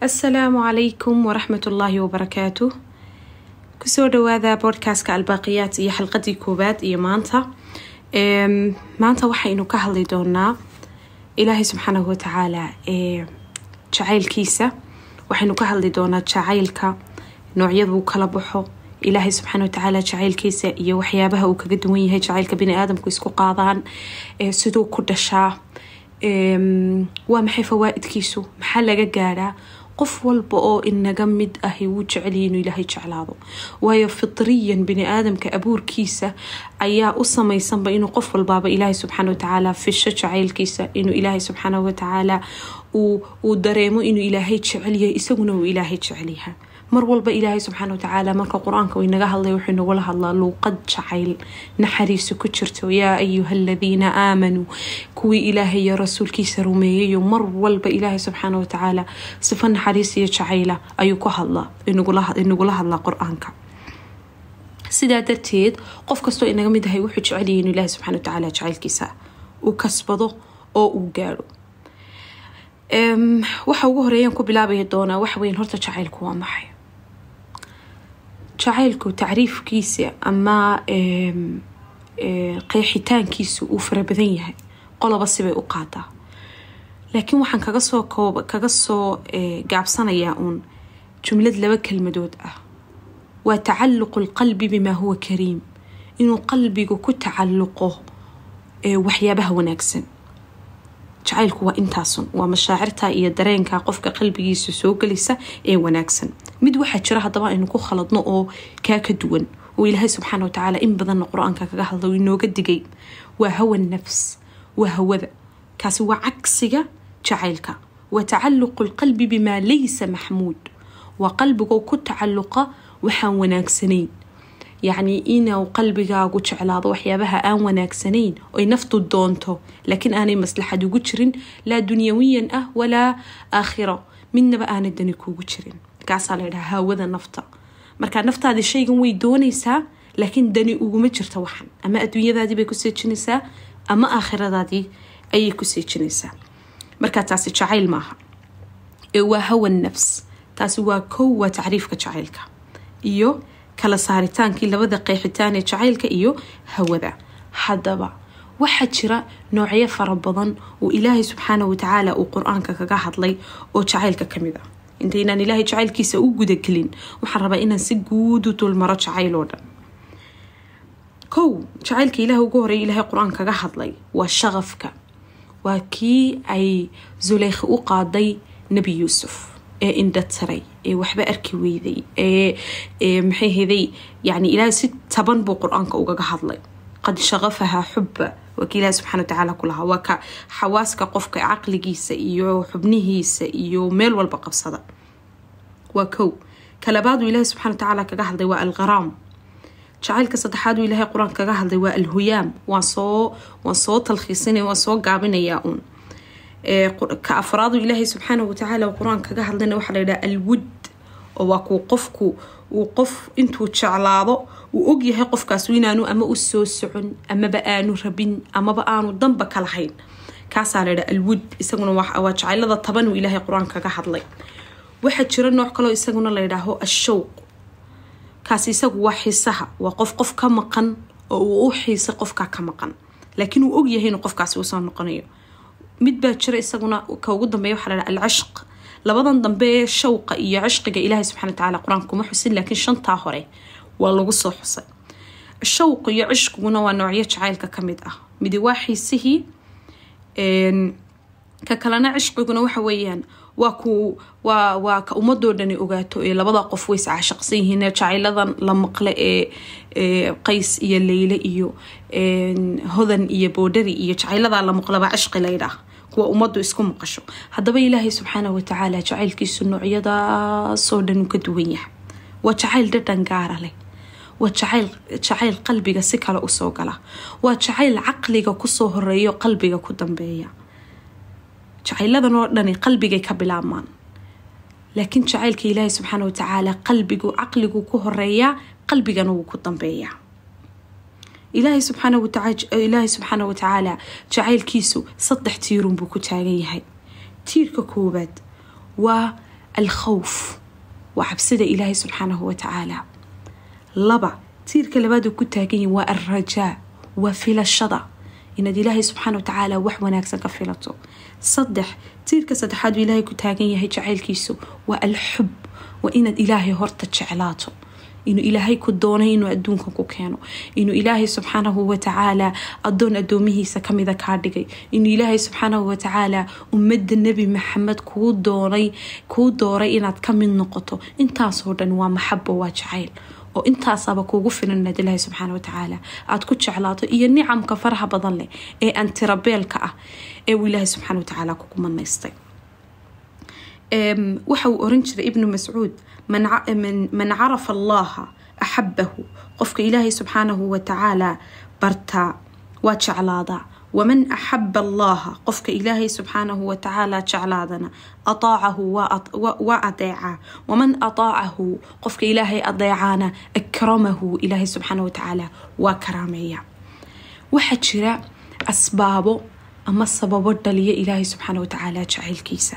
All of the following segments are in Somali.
asalaamu calaykum waraxmat ullaahi wabarakaatu kusoo dhawaada bodkastka albaaqiyaad iyo xalqadii koowaad iyo maanta maanta waxaynu ka hadli doonaa ilaahay subxaanahu watacaala jacaylkiisa waxaynu ka hadli doonaa jacaylka noocyaduu kala baxo ilaahay subxaana watacaala jacaylkiisa iyo waxyaabaha uu kaga duwan yahay jacaylka baniaadamku isku qaadaan siduu ku dhashaa waa maxay fawaaidkiisu maxaa laga gaadhaa qof walba oo inaga mid ahi wuu jecelya inuu ilaahay jeclaado waayo fitriyan bini aadamka abuurkiisa ayaa u samaysanba inuu qof walbaaba ilaahay subxaana watacaala fisho jacaylkiisa inuu ilaahay subxaana watacaala uu dareemo inuu ilaahay jecelyahay isaguna uu ilaahay jecelyahay mar walba ilaahay subxaana watacaala marka qur-aanka inaga hadlay wuxuu inagula hadlaa luuqad jacayl naxariisu ku jirto yaa ayuha aladiina aamanuu kuwii ilaahay iyo rasuulkiisa rumeeyayo mar walba ilaahay subxaana watacaala sifo naxariis iyo jacayla ayuu ku hadlaa inagula hadlaa qur-aanka sidaa darteed qof kastoo inaga mid ahay wuxuu jecelyahy inuu ilaahay subxana watacaala jacaylkiisa uu kasbado oo uu gaadho waxa ugu horeeyaan ku bilaabaya doonaa waxweyn horta jacaylku waa maxay jacaylku tacriifkiisa ama eh, qeexitaankiisu uu fara badan yahay qoloba sibay u qaataa laakiin waxaan kagasoo kaga soo eh, gaabsanayaa uun jumlad laba kelmadood ah waa tacalluqu lqalbi bimaa huwa kariim inuu qalbigu ku tacalluqo eh, waxyaabaha wanaagsan jacaylku waa intaasun waa mashaacirta iyo dareenka qofka qalbigiisa soo gelisa ee wanaagsan mid waxaa jira haddaba aynu ku khaladno oo kaa ka duwan oo ilaahay subxaana watacaala in badanna qur-aanka kaga hadla inooga digay waa hawa nafs waa hawada kaasi waa cagsiga jacaylka waa tacaluqu lqalbi bimaa laysa maxmuud waa qalbigoo ku tacaluqa waxaan wanaagsanayn yacni inaw qalbigaagu jeclaado waxyaabaha aan wanaagsanayn oy naftu doonto laakiin aanay maslaxad ugu jirin laa dunyawiyan ah walaa aakhiro midnaba aanay dani kugu jirin kaasaa laydhahaa haawada nafta marka naftaadi shaygan way doonaysaa laakiin dani uguma jirta waxan ama adduunyadaadii bay ku seejinaysaa ama aakhiradaadii ayay ku seejinaysaa markaa taasi jacayl maaha ee waa hawa nafs taasi waa kow waa tacriifka jacaylka iyo kala saaritaankii labada qeexitaan ee jacaylka iyo hawada haddaba waxaa jira noocyo fara badan oo ilaahay subxaana watacaala uu qur-aanka kaga hadlay oo jacaylka ka mid ah intaynaan ilaahay jacaylkiisa u gudagelin waxaan rabaa inaan si guud u dulmaro jacayl oo dhan kow jacaylka ilaah ugu horeeya ilaahay qur-aan kaga hadlay waa shaqafka waa kii ay zuleykha u qaaday nebi yuusuf ee indhataray ee waxba arki weyday ee maxayhaday yani ilaahay si taban buu qur-aanka ugaga hadlay qad shaqafaha xuba waa ka ilaahi subxana watacaala ku lahaa waa ka xawaaska qofka caqligiisa iyo xubnihiisa iyo meel walba qabsada waa kow kalabaad labaad uu ilaahi subxana tacaala kaga hadlay waa alqaraam jacaylka saddexaad uu ilaahay qur-aanka kaga hadlay waa alhuyaam waan soo waan soo talkhiisinaya waan soo gaabinayaa uun ka afraadu ilaahay subxaanahu watacaala qur-aan kaga hadlayna waxaa layidhaha alwud oo waa kuu qofku uu qof intuu jeclaado uu ogyahay qofkaasu inaanu ama u soo socon amaba aanu rabin amaba aanu danba ka lahayn kaasaa laydha alwud isaguna waa jacaylada tabanuu ilaahay qur-aan kaga hadlay waxaa jira nooc kaloo isaguna laydhaaho ashowq kaasi isagu waa xiisaha waa qof qof ka maqan oo uu u xiisa qofkaa ka maqan laakiin uu ogyahay inuu qofkaasi usoo noqonayo mid baa jira isaguna ka dambeeya waxaa la alcashq labadan dambe shawqa iyo cashqiga ilaahay subxana watacaala qur-aanku ma xusin laakiin shantaa hore waa lagu soo xusay shawqu iyo cishqiguna waa noocyo jacaylka ka mid ah midi waa xiisihii ka kalena cishqiguna waxa weeyaan waa ku waa waa ka ummadoo dhani ogaato ee labada qof ways caashaqsan yihiin jacayladan la maqle ee qays iyo leyle iyo hodan iyo boodhari iyo jacayladaa la maqlaba cishqi laydhaah waa ummaddu isku maqasho haddaba ilaahay subxaana watacaala jacaylkiisu noocyadaasoo dhan uu ka duwan yahay waa jacayl dhadhan gaara ah leh waa jacayl qalbiga si kale usoo gala waa jacayl caqliga kusoo horeeyo qalbiga ku dambeeya jacayladan oo dhani qalbigay ka bilaabmaan laakiin jacaylka ilaahay subxaana watacaala qalbigu caqligu ku horeeyaa qalbigana wuu ku dambeeyaa ilaahay subxaana wataailaahay subxaana wa tacaala jacaylkiisu saddex tiirun buu ku taagan yahay tiirka koowaad waa alkhawf waa cabsida ilaahay subxaanahu watacaala laba tiirka labaaduu ku taagan yahay waa alrajaa waa filashada inaad ilaahay subxaana wa tacaala wax wanaagsan ka filato saddex tiirka saddexaaduu ilaahay ku taagan yahay jacaylkiisu waa alxub waa inaad ilaahay horta jeclaato inuu ilaahay ku doonay inuu adduunkan ku keeno inuu ilaahay subxaanahu watacaala adoon adoomihiisa kamida kaa dhigay inuu ilaahay subxaanahu watacaala ummadda nebi maxamed kuu doonay kuu dooray inaad ka mid noqoto intaasoo dhan waa maxabo waa jacayl oo intaasaba kuugu filan inaad ilaahay subxaana watacaala aada ku jeclaato iyo nicamka faraha badan leh ee antirabeelka ah ee uu ilaahay subxaana watacaala kugu manaystay waxa uu oran jiray ibnu mascuud man carafa allaha axabahu qofka ilaahay subxaanahu watacaalaa bartaa waa jeclaadaa waman axaba allaha qofka ilaahay subxaanahu watacaala jeclaadana ataacahu waa adeecaa waman aaacahu qofka ilaahay adeecaana akramahu ilaahay subxaana watacaala waa karaameeya waxaa jira asbaabo ama sababo dhaliya ilaahay subxaana watacaala jacaylkiisa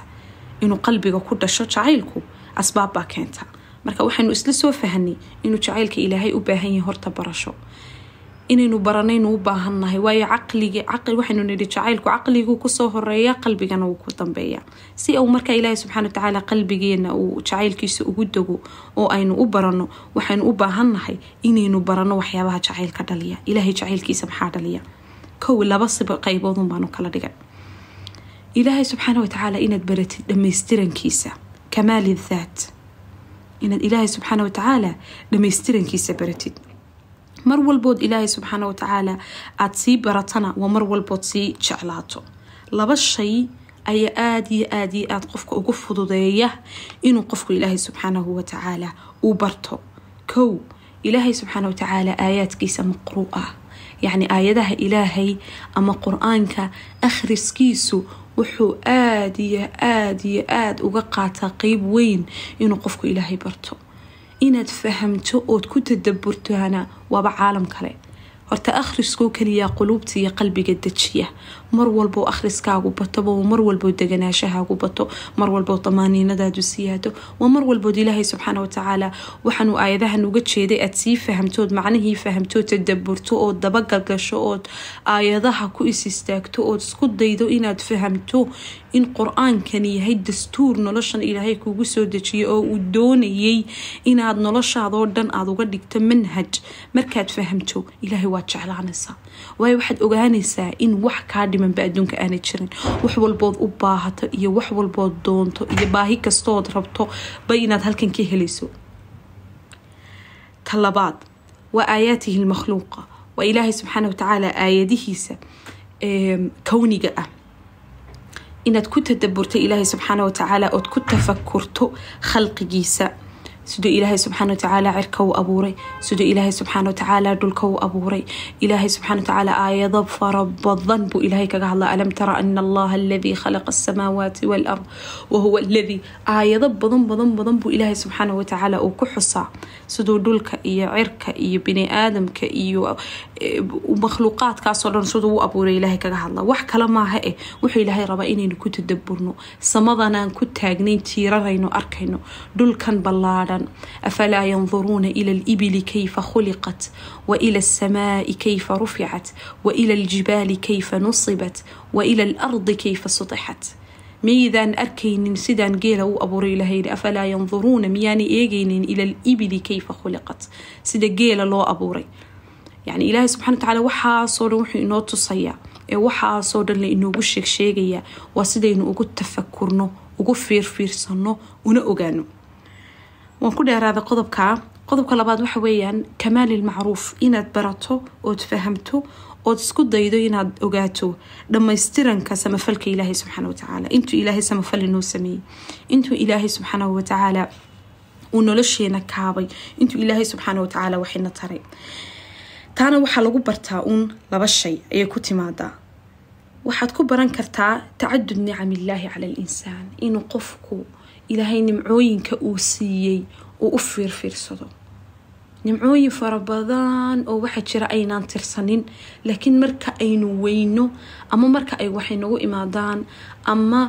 inuu qalbiga ku dhasho jacaylku asbaab baa keenta marka waxaanu isla soo fahanay inuu jacaylka ilaahay u baahan yahay horta barasho inaynu baranaynu u baahannahay waayo caqligiwaxaynu nidhi jacaylku caqligu kusoo horeeya qalbigana wuu ku dambeeya si uu marka ilaahay subxana wa qalbigeena uu jacaylkiisa ugu dego oo aynu u baranno waxaynu u baahannahay inaynu baranno waxyaabaha jacaylka dhaliya ilaahay jacaylkiisa maxaa dhaliya kow laba sibo qayboodun baanu kala dhigay ilaahay subxaana watacaala inaad baratid dhamaystirankiisa kamaali daat inaad ilaahay subxaana watacaala dhamaystirankiisa baratid mar walbood ilaahay subxaana watacaala aada sii baratana waa mar walbood sii jeclaato laba shay ayaa aad iyo aad iyo aada qofka ugu fududeeya inuu qofku ilaahay subxaanahu watacaala uu barto kow ilaahay subxaana watacaala aayaadkiisa maqruuca yacni aayadaha ilaahay ama qur-aanka akhriskiisu wuxuu aad iyo aad iyo aad uga qaataa qeyb weyn inuu qofku ilaahay barto inaad fahamto ood ku tadaburtaana waaba caalam kale horta akhriskoo keliyaa quluubta iyo qalbiga dejiya marwalbou akhriskaagu bato waa marwalbou deganaashahaagu bato marwalbou damaaniinadaadu siyaado waa marwalbood ilaahay subxaana watacaala waxaanuu aayadahan uga jeeday aad sii fahamtood macnihii fahamtood tadaburto ood dabagalgasho ood aayadaha ku is istaagto ood isku daydo inaad fahamto in qur-aankan yahay dastuur noloshan ilaahay kugu soo dejiya oo uu doonayay inaad noloshaadoo dhan aad uga dhigto manhaj markaad fahamto ilaahay waad jeclaanaysaa waayo waxaad ogaanaysaa in wax kaa dhimanba adduunka aanay jirin wax walbood u baahato iyo wax walbood doonto iyo baahi kastood rabto ba inaad halkan ka helayso talabaad wa aayaatihi lmakhluuqa waa ilaahay subxaana watacaala aayadihiisa kowniga ah inaad ku tadaburto ilaahay subxaana watacaala ood ku tafakurto khalqigiisa siduu ilaahay subxaana watacaala cirka u abuuray siduu ilaahay subxaana watacaala dhulka u abuuray ilaahay subxaana watacaala aayado fara badan buu ilaahay kaga hadla alam tara ana allaha aladii khalaqa asamaawaati walard wahuwa aladii aayado badan badan badan buu ilaahay subxaana watacaala uu ku xusaa siduu dhulka iyo cirka iyo bani aadamka iyo makhluuqaadkaasoo dhan siduu u abuuray ilaahay kaga hadla wax kale maaha eh wuxuu ilaahay rabaa inaynu ku tadaburno samadanaan ku taagnayn tiiraraynu arkayno dhulkan ballaadhan afalaa yanduruuna ila alibili kayfa khuliqat wa ila alsamaa'i kayfa ruficat wa ila aljibaali kayfa nusibat wa ila alardi kayfa sutixat maydaan arkaynin sidaan geela u abuuray ilahayn afalaa yanduruuna miyaanay eegaynin ila alibili kayfa khuliqat sida geela loo abuuray yani ilaahay subxana watacaala waxaasoo dhan wuxuu inoo tusaya ee waxaasoo dhan la inoogu sheegsheegayaa waa sidaynu ugu tafakurno ugu fiirfiirsano una ogaano waan ku dheeraaday qodobkaa qodobka labaad waxa weeyaan kamaalilmacruuf inaad barato ood fahamto ood isku daydo inaad ogaato dhammaystiranka samafalka ilaahay subxaana watacaala intuu ilaahay samafal inoo sameeyey intuu ilaahay subxaana watacaala uu nolosheena kaabay intuu ilaahay subxaana watacaala waxina taray taana waxaa lagu bartaa uun laba shay ayay ku timaadaa waxaad ku baran kartaa tacadud nicamillaahi cala al insaan inuu qofku ilaahay nimcooyinka uu siiyey uu u fiirfiirsado nimcooyin fara badan oo waxaa jira aynaan tirsanin laakiin marka aynu weyno ama marka ay waxay nagu imaadaan ama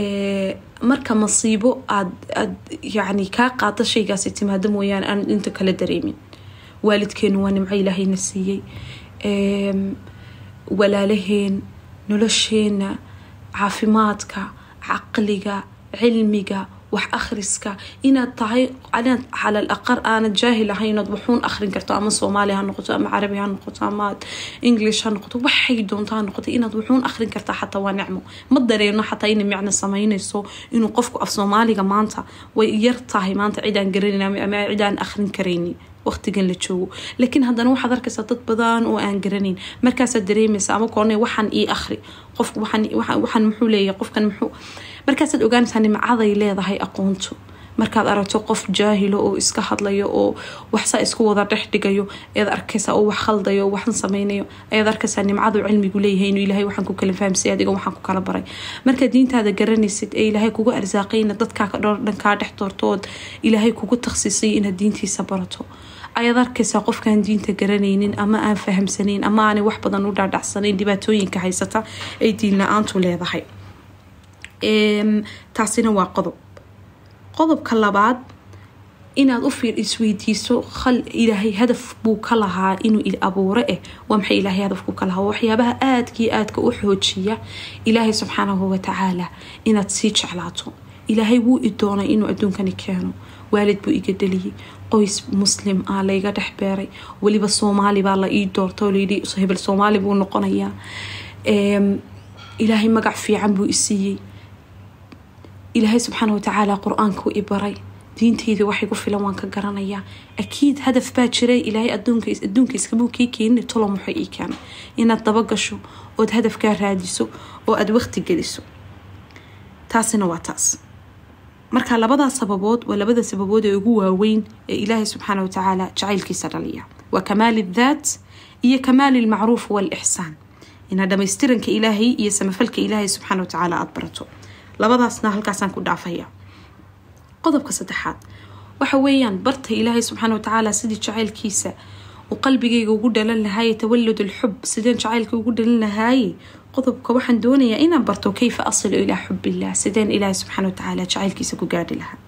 eh, marka masiibo aad aad yacni kaa qaada shaygaasi timaado mooyaane aan inta kala dareemin waalidkeenu waa nimco ilaahayna siiyey walaalaheen nolosheena caafimaadka caqliga cilmiga wax akhriska inaad tahay inaad calal aqar aanad jaahil ahayn waxuun akhrin karto ama soomaali ha noqoto ama carabi ha noqoto ama english ha noqoto waxay doonto ha noqoto inaad waxuun akhrin kartaa xataa waa nicmo ma dareeno xataa inay micno samaynayso inuu qofku af soomaaliga maanta way yar tahay maanta cidaan garanayna ama cidaan akhrin karayni waqtigan la joogo laakiin haddana waxaad arkaysaa dad badan oo aan garanayn markaasaad dareemaysa ama koone waxaan ii akhri qof waxaan muxuu leeyahay qofkan muxuu markaasaad ogaanaysaa nimcaday leedahay aqoontu markaad aragto qof jaahilo oo iska hadlayo oo waxsaa isku wada dhex ayaad arkaysaa oo wax khaldayo waxan samaynayo ayaad arkaysaa nimcadu cilmigu leeyahay inuu ilaahay waxaan ku kala fahamsay adiga waxaan ku kala baray markaad diintaada garanaysid ee ilaahay kugu arsaaqayna dadkaa dhankaa dhex doortood ilaahay kugu takhsiisay inaad diintiisa barato ayaad arkaysaa qofkaan diinta garanaynin ama aan fahamsanayn ama aanay wax badan u dhaadhacsanayn dhibaatooyinka haysata ay diin la-aantu leedahay taasina waa qodob qodobka labaad inaad u fiir isweydiiso khal ilaahay hadaf buu ka lahaa inuu abuuro eh waa maxay ilaahay hadafku ka lahaa waxyaabaha aadkii aadka u xoojiya ilaahay subxaanahu watacaala inaad sii jeclaato ilaahay wuu idoonay inuu adduunkani keeno waalid buu iga dhaliyay qoys muslim ah layga dhex beeray weliba soomaali baa la ii doorta layii hebel soomaali buu noqonayaa ilaahay magac fiican buu isiiyey ilaahay subxaana watacaala qur-aankuu i baray diinteyda waxay ku filan waan ka garanayaa akiid hadaf baa jiray ilaahay adduunka iskamuu kii keenin tolo wuxuu ii keenay inaad dabagasho ood hadafkaa raadiso oo aada waqti geliso taasina waa taas marka labadaa sababood waa labada sababood ee ugu waaweyn ee ilaahay subxaana watacaala jacaylkiisa dhaliya waa kamaali daat iyo kamaali lmacruuf walixsaan inaad dhamaystiranka ilaahay iyo samafalka ilaahay subxaana watacaala aada barato labadaasna halkaasaan ku dhaafaya qodobka saddexaad waxa weeyaan barta ilaahay subxaana watacaala sidii jacaylkiisa uu qalbigayga ugu dhalan lahaaye tawalud alxub sideen jacaylka ugu dhalan lahaaye qodobka waxaan doonayaa inaan barto kayfa asilu ilaa xubbillah sideen ilaahay subxaana watacaala jacaylkiisa ku gaadhi lahaa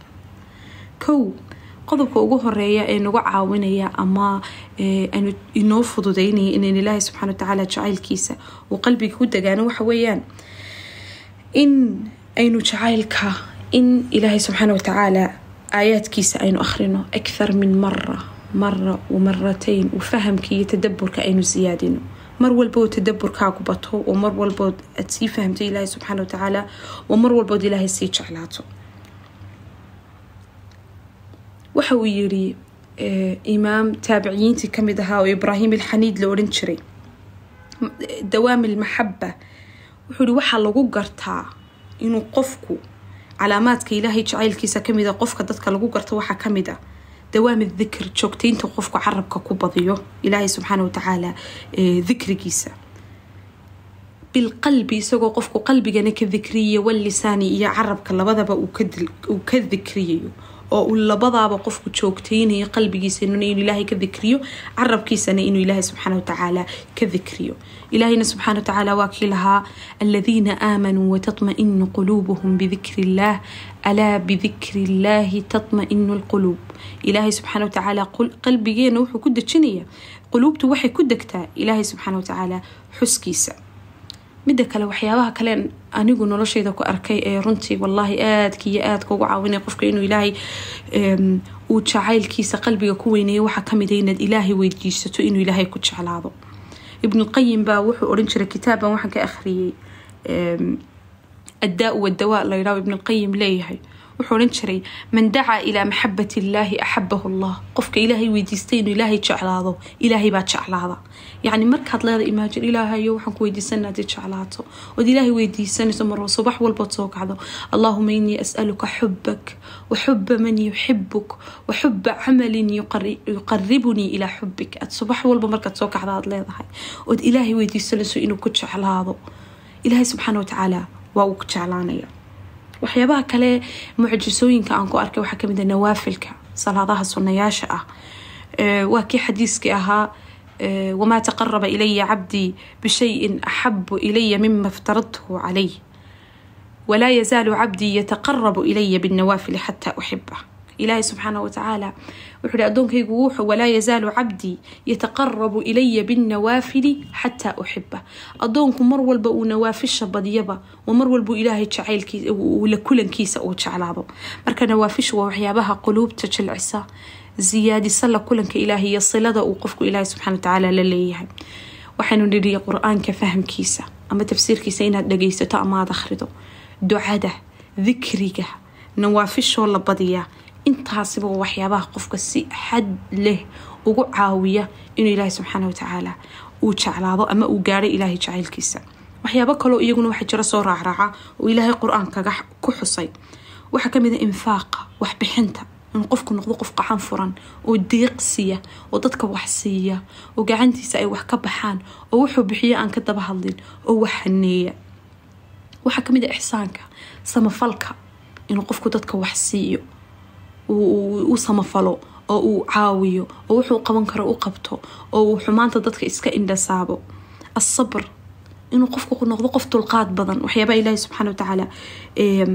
kow qodobka ugu horeeya ee nagu caawinaya ama eh, aanu inoo fududeynaya inayn ilaahay subxana watacaala jacaylkiisa uu qalbiga ku dagaano waxa weeyaan in aynu jacaylka in ilaahay subxaana watacaala aayaadkiisa aynu akhrino akthar min mara mara wa maratayn wa fahamka iyo tadaburka aynu siyaadino mar marwalboo tadaburkaagu bato oo mar walbood aad sii fahamto ilaahay subxaana watacaala oo mar walbood ilaahay sii jeclaato waxa uu yiri eh, imaam taabiciyiintii kamid ahaa oo ibraahim alxaniid la odhan jiray dawaam ilmaxaba wuxuu yihi waxaa lagu gartaa inuu qofku calaamaadka ilaahay jacaylkiisa kamida ah, qofka dadka lagu garto waxaa kamid a ah dawaami dikr joogteynta qofku carabka ku badiyo ilaahay subxaana watacaala dikrigiisa bilqalbi isagoo qofku qalbigana ka dikriyayo wallisaani iyo carabka labadaba uu ka dikriyayo oo uu labadaaba qofku joogtaynayo qalbigiisanuna inuu ilaahay ka dikriyo carabkiisana inuu ilaahay subxaana watacaala ka dikriyo ilaahayna subxaana watacaala waa kii lahaa aladiina aamanuu watatma'inu quluubuhum bidikri illaah alaa bidikri illaahi tatma'inu alquluub ilaahay subxaana watacaala qalbigeena wuxuu ku dejinayaa quluubtu waxay ku degtaa ilaahay subxaana watacaala xuskiisa midda kale waxyaabaha kalen anigu noloshayda ku arkay ee runtii walaahi aadka iyo aadka ugu caawinaya qofka inuu ilaahay uu jacaylkiisa qalbiga ku weyneeya waxaa ka kamida ah inaad ilaahay weydiisato inuu ilaahay ku jeclaado ibnulqayim baa wuxuu odhan jiray kitaabban waxaan ka akhriyey addaa wadawa laydhaa ibnulqayim leeyahay وحولن شري من دعا إلى محبة الله أحبه الله قفك إلهي ويدستين إلهي تشعل هذا إلهي بات تشعل هذا يعني مرك لهذا إماجر إلهي يوحنك ويدستين نادي تشعل هذا وإلهي ويدستين سمر صباح والبطوك هذا اللهم إني أسألك حبك وحب من يحبك وحب عمل يقربني إلى حبك الصباح والبمرك تسوك هذا لهذا وإلهي ويدستين سوء إنه كتشعل هذا إلهي سبحانه وتعالى وأوك تشعلانيه waxyaabaha kale mucjisooyinka aan ku arkay waxaa kamid ah nawaafilka salaadaha sunnayaasha ah waa kii xadiiskii ahaa wamaa taqaraba ilaya cabdii bishayin axabu ilaya mima iftaradtuhu calayh walaa yazaalu cabdii yataqarabu ilaya binnawaafili xataa uxibah ilaahay subxaana watacaala wuxuu hi addoonkaygu wuxuu walaa yazaalu cabdii yataqarabu ilaya binnawaafili xataa uxiba addoonku mar walba uu nawaafisha badyaba oo mar walbuu ilaahay jacaylkiila kulankiisa uu jeclaabo marka nawaafishu waa waxyaabaha quluubta jilcisa siyaadisa la kulanka ilaahay iyo silada uu qofku ilaahay subxana watacaala la leeyahay waxaanu nidhi qur-aanka fahamkiisa ama tafsiirkiisa inaad dhagaysato ama aad akhrido ducada dikriga nawaafishoo la badiyaa intaasiba waxyaabaha qofka si xad leh ugu caawiya inuu ilaahay subxaana watacaala uu jeclaado ama uu gaadho ilaahay jacaylkiisa waxyaabo kaloo iyaguna waxaa jira soo raacraaca oo ilaahay qur-aankaga ku xusay waxaa kamid a ah infaaqa waxbixinta in qofku noqdo qof qacan furan oo deeqsiya oo dadka wax siiya oo gacantiisa ay wax ka baxaan oo wuxuu bixiyo aan ka daba hadlin oo wax haneeya waxaa kamid a ah ixsaanka samafalka inuu qofku dadka wax siiyo u samafalo oo uu caawiyo oo wuxuu qaban karo u qabto oo uu xumaanta dadka iska indhasaabo asabr inuu qofku noqdo qof dulqaad badan waxyaabaha ilaahay subxaana watacaala e,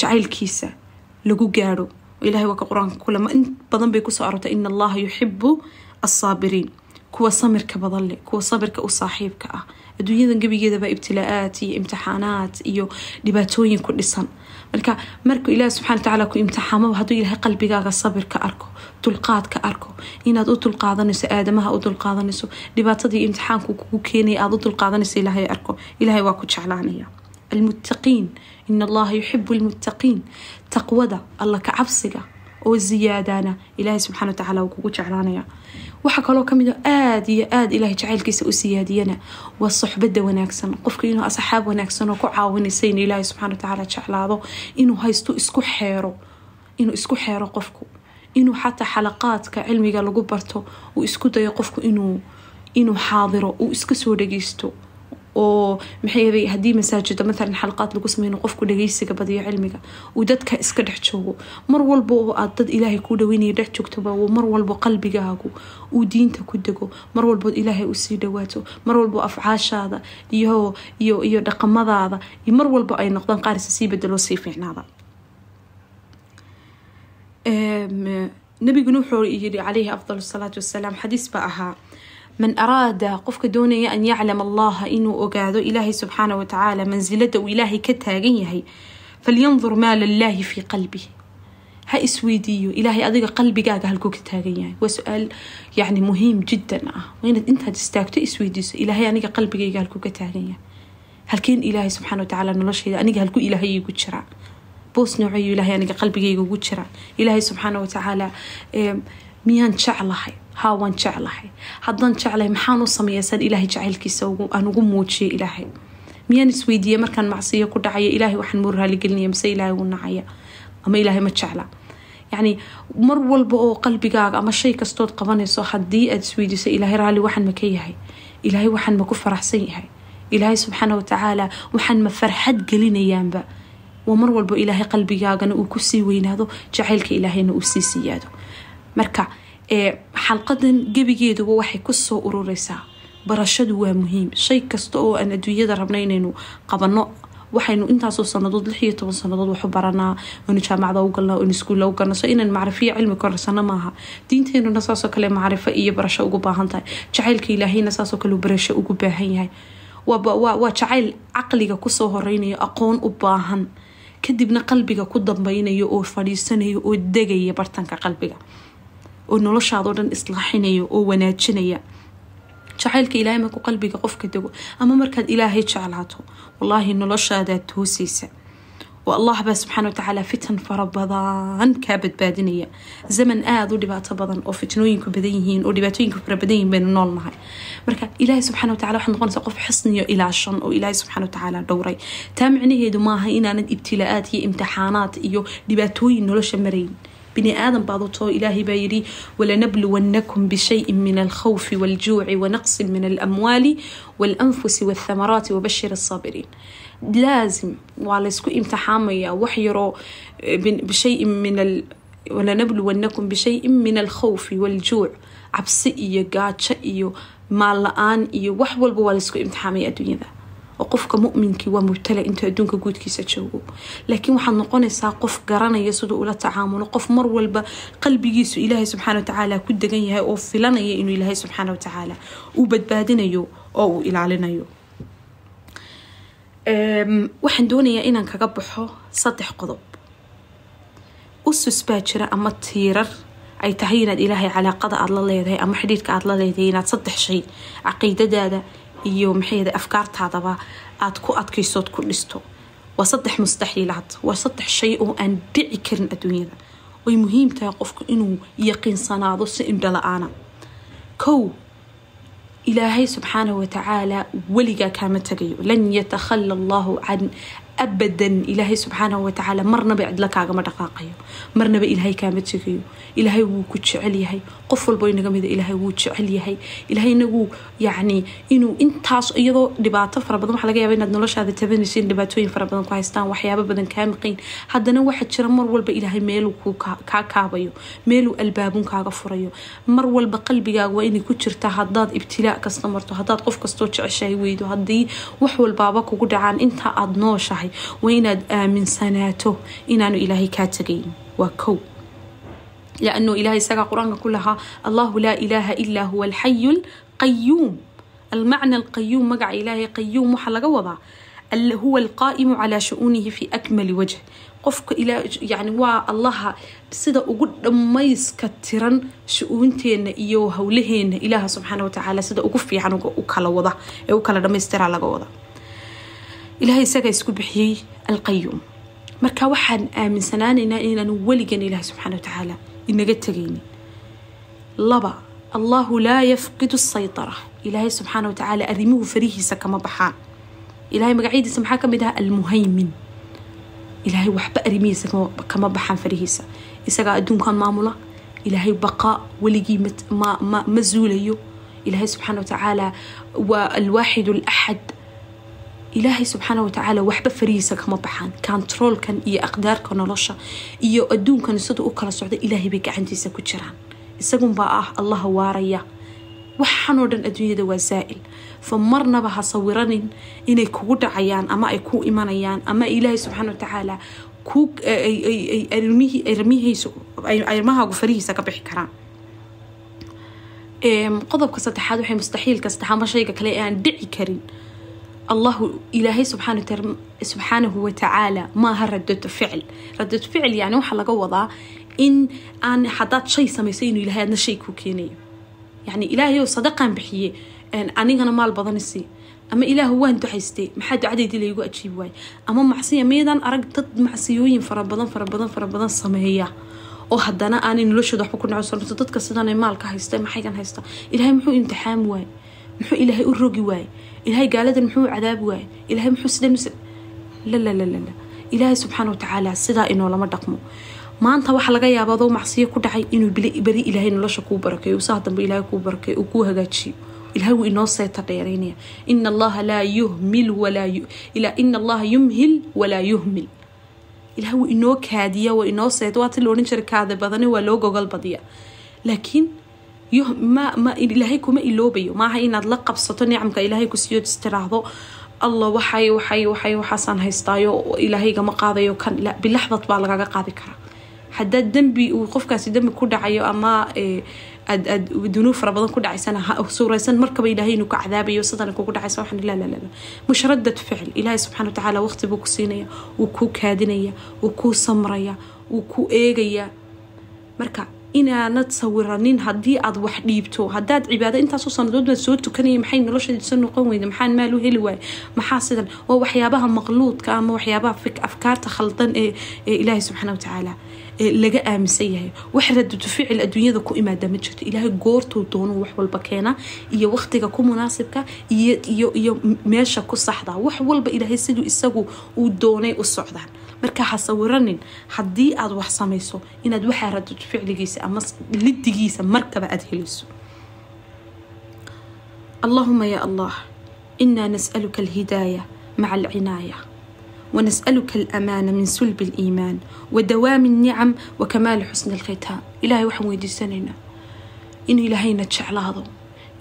jacaylkiisa lagu gaadho ilahay waa ka qur-aanka kule ma in badan bay kusoo arortay ina allaha yuxibu asaabiriin kuwa samirka badan leh kuwa sabirka u saaxiibka ah adduunyadan gebigeedaba ibtilaa-aad iyo imtixaanaad iyo dhibaatooyin ku dhisan marka markuu ilaah subxana watacaala ku imtixaamaba hadduu ilahay qalbigaaga sabir ka arko dulqaad ka arko inaad u dulqaadanayso aadamaha u dulqaadanayso dhibaatadii imtixaanku kugu keenaya aada u dulqaadanayso ilaahay arko ilaahay waa ku jeclaanaya almuttaqiin in allaha yuxibu almuttaqiin taqwada alla ka cabsiga oo ziyaadaana ilaahay subxana watacaala wuu kugu jeclaanaya waxaa kaloo kamid aada ah iyo aada ilaahay jacaylkiisa u siyaadiyana waa soxbada wanaagsan qofka inuu asxaab wanaagsanoo ku caawinaysa in ilaahay subxana watacaala jeclaado inuu haysto isku xeero inuu isku xeero qofku inuu xataa xalaqaadka cilmiga lagu barto uu isku dayo qofku inuu inuu xaadiro uu iska soo dhageysto oo maxaayabay haddii masaajida maalan xalqaad lagu sameyno qofku dhageysiga badiyo cilmiga uu dadka iska dhex joogo mar walba oo aad dad ilaahay kuu dhaweynaya dhex joogtaba mar walbo qalbigaagu uu diinta ku dego mar walbood ilaahay usii dhawaato mar walbo afcaashaada iyo iyo iyo dhaqamadaada mar walba ay noqdaan qaarisa sii bedelo sii fiicnaada nabiguna wuxuu yiri calayhi afdal salaatu wasalaam xadiis baa ahaa من أراد qofka doonaya an yaclam allaha inuu ogaado ilaahay subxaana watacaala mansilada uu ilaahay ka taagan yahay falyandur maa lillaahi fii qalbih ha isweydiiyo ilaahay adiga qalbigaaga halkuu ka taagan yahay waa su-aal yani muhiim jiddan ah waa inaad intaad istaagto isweydiiso ilaahay aniga qalbigayga halkuu ka taagan yahay halkeen ilaahay subxaana watacaala noloshayda aniga halkuu ilaahay igu jiraa boos nooceeyo ilaahay aniga miyaan jeclahay haa waan jeclahay haddaan jeclahay maxaan u sameeyaa saan ilaahay jacaylkiisa aan ugu muujiyo ilaahay miyaan isweydiiye markaan macsiyo ku dhacaya ilaahay waxaan muu raaligelinaya mise ilaahay wuu nacaya ama ilaahay ma jecla yacni mar walba oo qalbigaaga ama shay kastood qabanayso haddii aad isweydiiso ilaahay raalli waxaan ma ka yahay ilaahay waxaan ma ku faraxsan yahay ilaahay subxaana watacaala waxaan ma farxad gelinayaanba waa mar walba ilaahay qalbigaagana uu kusii weynaado jacaylka ilaahayna uu sii siyaado marka xalqadan gebigeeduba waxay kusoo ururaysaa barashadu waa muhiim shay kasta oo aan adduunyada rabna inaynu qabano waxaynu intaasoo sanadood lix iyo toban sanadood waxu baranaa onu jaamacada u galna onu iskuulla u galna so inaan macrifiyo cilmi korarsano maaha diinteenuna saasoo kale macrifo iyo barasho ugu baahan tahay jacaylka ilaahayna saasoo kale barasho ugu baahan yahay waa jacayl caqliga kusoo horeynayo aqoon u baahan kadibna qalbiga ku dambaynayo oo fadhiisanayo oo degaya bartanka qalbiga oo noloshaadoo dhan islaaxinaya oo wanaajinaya jacaylka ilaahay markuu qalbiga qofka dego ama markaad ilaahay jeclaato wallaahi noloshaadaad toosaysa oo allah baa subxaana watacaala fitan fara badan kaa badbaadinaya zaman aada u dhibaato badan oo fitnooyinku badan yihiin oo dhibaatooyinku fara badan yihin baynu noolnahay marka ilaahay subxana watacala waxaad noqonaysaa qof xusniyo ilaashan oo ilaahay subxana watacaala dhowray taa micnaheedu maaha inaanad ibtilaa-aad iyo imtixaanaad iyo dhibaatooyin nolosha marayn بني آدم بعضته إلهي بايري ولنبلونكم بشيء من الخوف والجوع ونقص من الأموال والأنفس والثمرات وبشر الصابرين لازم وعلى سكو امتحامية وحيرو بشيء من ال... ولنبلونكم بشيء من الخوف والجوع cabsi iyo gaajo iyo maal la-aan iyo wax walba waa oo qofka muminkii waa mubtala inta adduunka guudkiisa joogo laakiin waxaad noqonaysaa qof garanaya siduu ula tacaamulo qof mar walba qalbigiisu ilaahay subxana watacaala ku degan yahay oo filanaya inuu ilaahay subxaana watacaala uu badbaadinayo oo uu ilaalinayo waxaan doonayaa inaan kaga baxo saddex qodob usus baa jira ama tiirar ay tahay inaad ilaahay calaaqada aada la leedahay ama xidhiidhka aad la leedahay inaad saddex shay caqiidadaada iyo maxayda afkaartaadaba aada ku adkaysood ku dhisto waa saddex mustaxiilaad waa saddex shay oo aan dhici karin adduunyada way muhiim tahay qofku inuu yaqiinsanaado si indhala-aana kow ilaahay subxaanahu watacaala weligaa kaama tagayo lan yatakhalla allaahu can abadan ilaahay subxaanahu watacaala marnaba cidlo kaagama dhaqaaqayo marnaba ilaahay kaama tegayo ilaahay wuu ku jecelyahay qof walboo inaga mida ilaahay wuu jecelyahay ilaahay inagu yacni inuu intaas iyadoo dhibaato fara badan waxaa laga yaaba inaad noloshaada tabanaysiin dhibaatooyin fara badan ku haystaan waxyaaba badan kaa maqayn haddana waxaa jira mar walba ilaahay meeluu kaa kaabayo meeluu albaabun kaaga furayo mar walba qalbigaaga waa inay ku jirtaa haddaad ibtilaa kasta marto haddaad qof kastoo jeceshahay weydo haddii wax walbaaba kugu dhacaan inta aad nooshahay tahay waa inaad aaminsanaato inaanu ilaahay kaa tagayn waa kow لأنه إلهي ساقا قرآن كلها الله لا إله إلا هو الحي القيوم المعنى القيوم مقع إلهي قيوم وحلقة وضع هو القائم على شؤونه في أكمل وجه قفك إلى يعني وا الله سيدا أقول ميس كتيرا شؤونتين إيو هولهين إله سبحانه وتعالى سيدا أقول في عنه أكلا وضع أكلا دميستر على وضع ilaahay isagaa isku bixiyey alqayuum marka waxaan aaminsanaanaynaa inaanu weligan ilaah subxaana watacaala inaga tegaynin laba allaahu laa yafqidu asaytara ilaahay subxaana watacaala arrimuhu farihiisa kama baxaan ilahay magacyadiisa maxaa ka mid ah almuhaymin ilaahay waxba arrimihiisa kama baxaan farihiisa isagaa adduunka maamula ilaahay baqaa weligii ma zuulayo ilaahay subxaana watacaala waa alwaaxid alaxad ilaahay subxaana watacaala waxba farihiisa kama baxaan kontaroolkan iyo aqdaarka nolosha iyo adduunkan sida u kala socda ilaahay bay gacantiisa ku jiraan isagunbaa ah allaha waaraya waxaanoo dhan adduunyada waa zaail fa marnaba ha sawiranin inay kugu dhacayaan ama ay ku imanayaan ama ilaahay subxaana watacaala armahaagu farihiisa ka bixi karaan qodobka saddexaad waxay mustaxiilka saddexaama shayga kale ee aan dhici karin الله إلهي سبحانه, تر... سبحانه وتعالى ما ردة فعل ردة فعل يعني waxaa laga wadaa in aan haddaad shay samaysay inuu ilahay aadna shay kuu keenayo yacni ilaahay oo sadaqaan bixiyey anigana maal badan isi ama ilaahu waan ducaystay maxaa ducadaydi laygu ajiibi waayo ama macsiya meydaan arag dad macsiyooyin fara badan fara badan sameeya oo haddana aanay nolosha waxba ku dhaco dadka sidanay maalka haysta maxaygan haysta ilaahay muxuu imtixaami waay muxuu ilaahay u rogi waaye ilahay gaaladan muxuu u cadaabi waaye ilaahay muxuu sidan lalalala ilaahay subxaana watacaala sidaa inoolama dhaqmo maanta waxa laga yaaba macsiyo ku dhacay inuu beri ilaahay nolosha kuu barakeeyo usaha dambe ilaahay kuu barakeeyo uu kuu hagaajiyo ilahay wuu inoo seeta dheeraynaya ina allaha laa yuhmil walaa ina allaha yumhil walaa yuhmil ilahay wuu inoo kaadiya waa inoo seeta waa ti odhan jiray kaada badani waa loo gogol badiya laakiin ilaahay kuma iloobayo maaha inaad la qabsato nicamka ilaahay kusiyo istiraahdo allah waxay waxay waxay waxaasaan haystaayo ilaahayga ma qaadayo kan bilaxdad baa lagaga qaadi karaa haddaad dembi uu qofkaasi dembi ku dhacayo ama eh, aad aad dunuub fara badan ku dhacaysana suuraysan markaba ilaahay inuu ka cadaabayo sidana kugu dhacaysa waxaan la la la mushradad ficil ilaahay subxaana watacaala waqti buu ku siinaya wuu kuu kaadinaya wuu kuu samraya wuu ku eegaya marka inaanad sawiranin hadii aad wax dhiibto hadaad cibaado intaasu sanadoodbaad soo tukanaya maxay noloshaadiisa noqon weyda maxaan maal u heli waaya maxaa sidan waa waxyaabaha maqluudka ama waxyaabaha afkaarta khaldan ee ilaahay subxaana wa tacaala laga aaminsan yahay wax radudu ficil adduunyada ku imaada ma jirto ilaahay goortuu doono wax walba keena iyo waqtiga ku munaasibka iyo iyo meesha ku saxda wax walba ilaahay siduu isagu uu doonay u socdaan marka waxaa sawiranin haddii aad wax samayso inaad waxaa radad ficligiisa ama lidigiisa markaba aad اللهم يا الله إنا نسألك الهداية مع العناية ونسألك الأمان من سلب الإيمان ودوام النعم وكمال حسن الختام إلهي وحمو يدسنين إن إلهي نتشعل هذا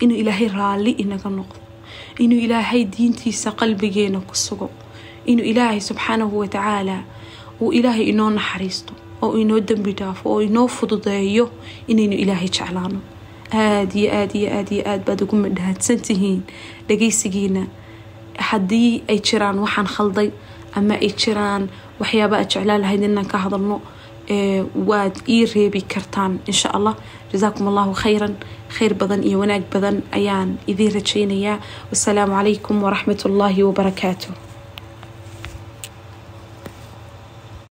إن إلهي رالي إنك النقض إن إلهي دينتي سقلب جينك الصقوق inuu ilaahay subxaanahu watacaala uu ilaahay inoo naxariisto oo inoo dembi dhaafo oo inoo fududeeyo inaynu ilaahay jeclaano aada iyo aad iyo aad iyo aad baad ugu madhaadsantihiin dhageysigiina haddii ay jiraan waxaan khalday ama ay jiraan waxyaaba aad jeclaan lahayd inaan ka hadalno waad ii reebi kartaan insha allah jasaakum allahu khayran khayr badan iyo wanaag badan ayaan idiin rajaynayaa wasalaamu calaykum waraxmat ullaahi wabarakaatu